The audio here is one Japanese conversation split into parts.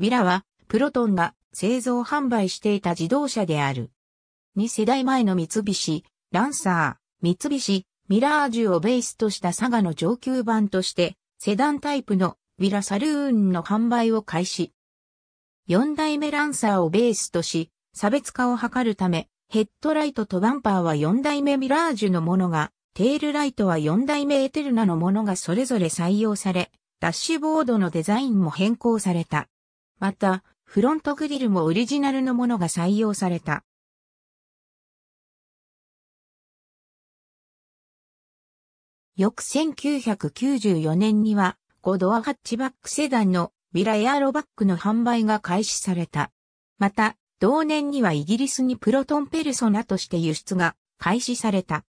ヴィラは、プロトンが製造販売していた自動車である。2世代前の三菱、ランサー、三菱、ミラージュをベースとした佐賀の上級版として、セダンタイプのヴィラサルーンの販売を開始。4代目ランサーをベースとし、差別化を図るため、ヘッドライトとバンパーは4代目ミラージュのものが、テールライトは4代目エテルナのものがそれぞれ採用され、ダッシュボードのデザインも変更された。また、フロントグリルもオリジナルのものが採用された。翌1994年には、5ドアハッチバックセダンのビラエアロバックの販売が開始された。また、同年にはイギリスにプロトンペルソナとして輸出が開始された。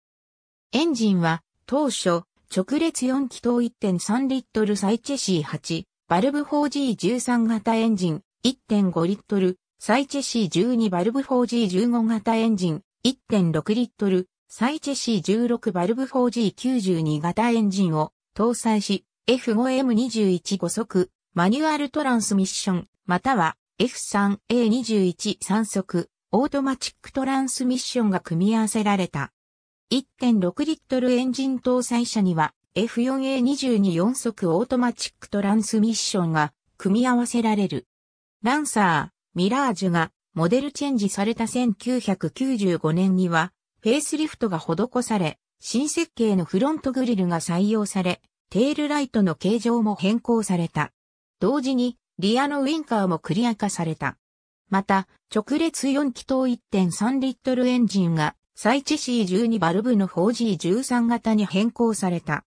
エンジンは当初直列4気筒1.3リットルサイチェシー8バルブ 4G13 型エンジン、1.5リットル、サイチェシー1 2バルブ 4G15 型エンジン、1.6リットル、サイチェシー1 6バルブ 4G92 型エンジンを搭載し、F5M215 速、マニュアルトランスミッション、または F3A213 速、オートマチックトランスミッションが組み合わせられた。1.6リットルエンジン搭載車には、F4A224 速オートマチックトランスミッションが組み合わせられる。ランサー、ミラージュがモデルチェンジされた1995年にはフェイスリフトが施され、新設計のフロントグリルが採用され、テールライトの形状も変更された。同時にリアのウィンカーもクリア化された。また、直列4気筒1.3リットルエンジンが、サイチ C12 バルブの 4G13 型に変更された。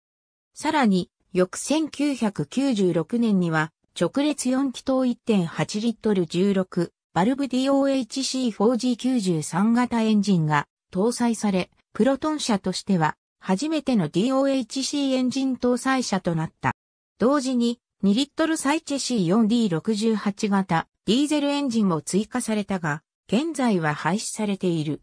さらに、翌1996年には、直列4気筒1.8リットル16、バルブ DOHC4G93 型エンジンが搭載され、プロトン車としては、初めての DOHC エンジン搭載車となった。同時に、2リットルサイチェ C4D68 型ディーゼルエンジンも追加されたが、現在は廃止されている。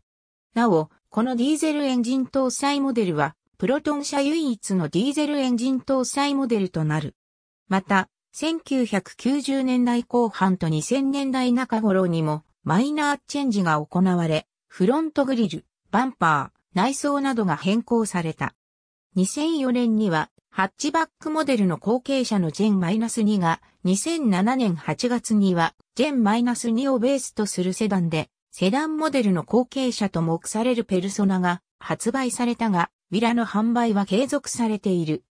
なお、このディーゼルエンジン搭載モデルは、プロトン車唯一のディーゼルエンジン搭載モデルとなる。また、1990年代後半と2000年代中頃にもマイナーチェンジが行われ、フロントグリル、バンパー、内装などが変更された。2004年には、ハッチバックモデルの後継者のジェン -2 が、2007年8月には、ジェン -2 をベースとするセダンで、セダンモデルの後継者と目されるペルソナが発売されたが、ウィラの販売は継続されている。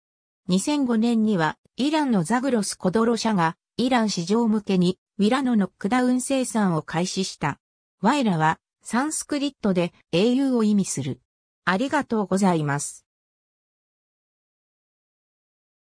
2005年には、イランのザグロスコドロ社が、イラン市場向けに、ウィラのノックダウン生産を開始した。ワイラは、サンスクリットで英雄を意味する。ありがとうございます。